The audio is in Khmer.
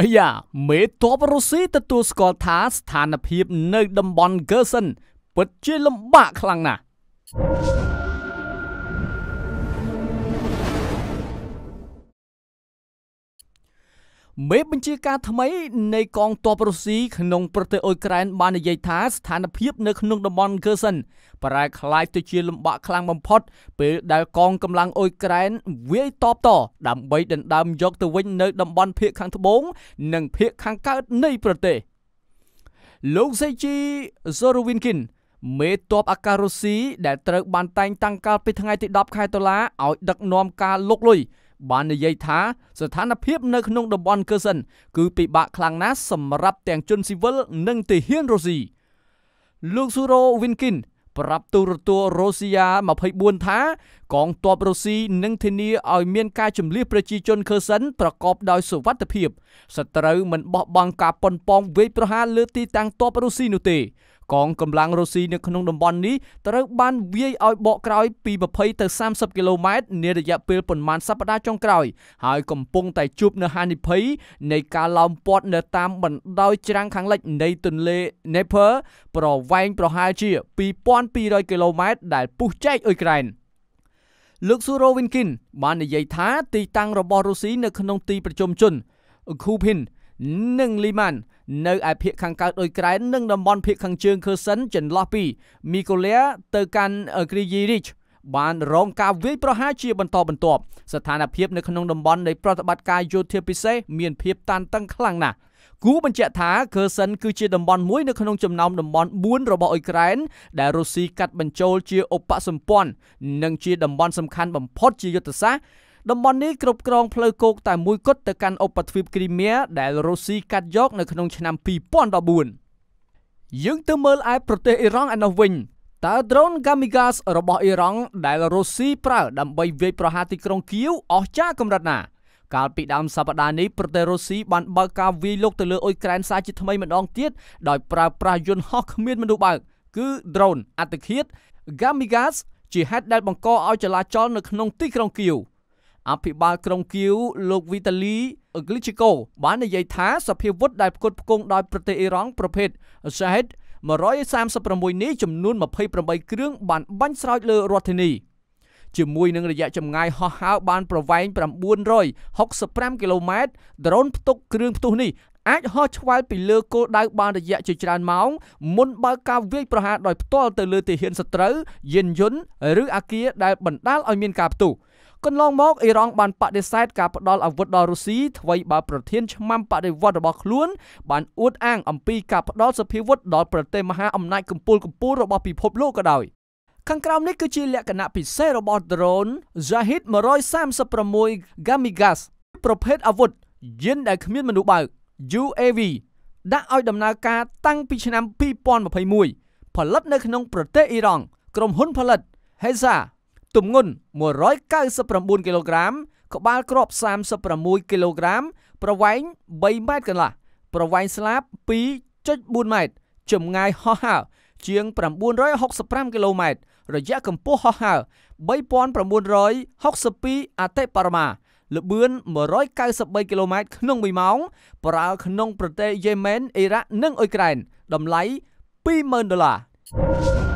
អាយ៉ាមេតបរុស្ស៊ីទទួលស្គាល់ថាស្ថានភាពនៅតំបន់ Gerson ពិតជាលំបាកខ្លាំងណាស់មេបញ្ជាការថ្មីនៃកងទ័ពរុស្ស៊ីក្នុងប្រទេសអ៊ុយក្រែនបាននិយាយថាស្ថានភាពនៅក្នុងតំបន់កឺសិនប្រែក្លាយទៅជាលំបាកខ្លាំងបំផុតពេលដែលកងកម្លាំងអ៊ុយក្រែនវាយតបត ដើម្បីដណ្ដើមយកទៅវិញនៅតំបន់ភៀកខាងត្បូង និងភៀកខាងកើតនៃប្រទេសលោកសេជីសូរូវីនគីនមេតបអាកាសរុស្ស៊ីដែលត្រូវបានតែងតាំងកាលពីថ្ងៃទី10ខែតុលាឲ្យដឹកនាំការលុកលុយបាននិយាយថាស្ថានភាព នៅក្នុងតំបន់កឺសិនគឺពិបាកខ្លាំងណាស់សម្រាប់ទាំងជនស៊ីវិលនិងទាហានរុស្ស៊ីលោកស៊ូរ៉ូវិនគិនប្រាប់ទូរទស្សន៍រុស្ស៊ី24ថាកងទ័ពរុស្ស៊ីនឹងធានាឲ្យមានការជំលះប្រជាជនខឺសិនប្រកបដោយសុវត្ថិភាពសត្រូវមិនបោះបង់ការប៉ុនប៉ងវេយប្រហារលើទីតាំងទ័ពរុស្ស៊ីនោះទេកងកម្លាំងរុស្ស៊ីនៅក្នុងតំបន់នេះត្រូវបានវាយឲ្យបកក្រោយ ពី20ទៅ30គីឡូម៉ែត្រនារយៈពេលប្រមាណសប្តាហ៍ចុងក្រោយហើយ កំពុង តែជួបនៅហានិភ័យនៃការឡោមព័ទ្ធនៅ តាមបណ្ដោយច្រាំងខាងលិចនៃទន្លេ Dnieper ប្រវែងប្រហែលជា2200គីឡូម៉ែត្រដែលពុះចែកអ៊ុយក្រែនលោកស៊ូរូវិនគិនបាននិយាយថាទីតាំងរបស់រុស្ស៊ីនៅ ក្នុងទីប្រជុំជនអ៊ុខូភិននិងលីម៉ាន់នៅឯភាគខាងកើតអ៊ុយក្រែននិងតំបន់ភាគខាងជើងខឺសិនចន្លោះពី មីកូលៀទៅកាន់គ្រីយីរីជបាន រងការវាយប្រហារជាបន្តបន្ទាប់ស្ថានភាពនៅក្នុងតំបន់នៃប្រតិបត្តិការយោធាពិសេសមានភាពតានតឹងខ្លាំងណាស់គូបញ្ជាក់ថាខឺសិនគឺជាតំបន់មួយ នៅក្នុងចំណោមតំបន់4របស់អ៊ុយក្រែនដែលរុស្ស៊ីកាត់បញ្ចូលជាឧបសម្ព័ន្ធនិងជាតំបន់សំខាន់បំផុតជាយុទ្ធសាស្ត្រតំបន់នេះគ្រប់គ្រងផ្លូវគោកតែមួយគត់ទៅកាន់ឧបទ្វីបគ្រីមៀដែលរុស្ស៊ីកាត់យកនៅក្នុងឆ្នាំ2014យើងទៅមើលឯប្រទេសអ៊ីរ៉ង់ឯនោះវិញតើ drone Kamikaze របស់អ៊ីរ៉ង់ដែលរុស្ស៊ីប្រើដើម្បីវាយប្រហារទីក្រុងគៀវអស្ចារ្យកម្រិតណាកាលពីដើមសប្តាហ៍នេះប្រទេសរុស្ស៊ីបានបើកការវាយលុកទៅលើអ៊ុយក្រែនសារជាថ្មីម្ដងទៀតដោយប្រើប្រាស់យន្តហោះគ្មានមនុស្សបើកគឺ drone អត្តឃាត Kamikaze ជាហេតុដែលបង្កឲ្យចលាចលនៅក្នុងទីក្រុងគៀវ។អភិបាលក្រុងគៀវលោកវីតាលីអគ្លីជីកូបាននិយាយថាសភាវុធដែលផ្គត់ផ្គង់ដោយប្រទេសអ៊ីរ៉ង់ប្រភេទ Shahed 136នេះចំនួន28គ្រឿងបាន បាញ់ស្រោចលើរដ្ឋធានីជាមួយនឹងរយៈចម្ងាយហោះហើរបាន ប្រវែង965គីឡូម៉ែត្រដ្រូនផ្ទុកគ្រឿងផ្ទុះនេះអាចហោះឆ្វែលពីលើគោលដៅបានរយៈជាច្រើនម៉ោងមុនបើកការវាយប្រហារដោយផ្ទាល់ទៅលើទាហានសត្រូវយានយន្តឬអាគារដែលបណ្ដាលឲ្យមានការផ្ទុះ។កន្លងមកអ៊ីរ៉ង់បានបដិសេធការផ្តល់អាវុធដល់រុស្ស៊ីថ្វីបើប្រធានឆ្មាំបដិវត្តរបស់ខ្លួនបានអួតអាងអំពីការផ្តល់សភាវុធដល់ប្រទេសមហាអំណាចកំពូលកំពូលរបស់ពិភពលោកក៏ដោយ ខាងក្រោមនេះគឺជាលក្ខណៈពិសេសរបស់ drone Zahid 136 Gamigas ប្រភេទអាវុធយានដែលគ្មានមនុស្សបើក UAV ដាក់ឲ្យ ដំណើរការតាំងពីឆ្នាំ2021ផលិតនៅក្នុង ប្រទេសអ៊ីរ៉ង់ក្រុមហ៊ុនផលិត Heza ទម្ងន់199គីឡូក្រាមក្បាលគ្រាប់36គីឡូក្រាមប្រវែង3ម៉ែត្រកន្លះប្រវែងស្លាប2.4ម៉ែត្រចម្ងាយហោះហើរជាង965គីឡូម៉ែត្ររយៈកម្ពស់ហោះហើរ3962អតិបរមាល្បឿន193គីឡូម៉ែត្រក្នុង1ម៉ោង ប្រើ ក្នុង ប្រទេសយេម៉ែនអ៊ីរ៉ាក់និងអ៊ុយក្រែនតម្លៃ20,000ដុល្លារ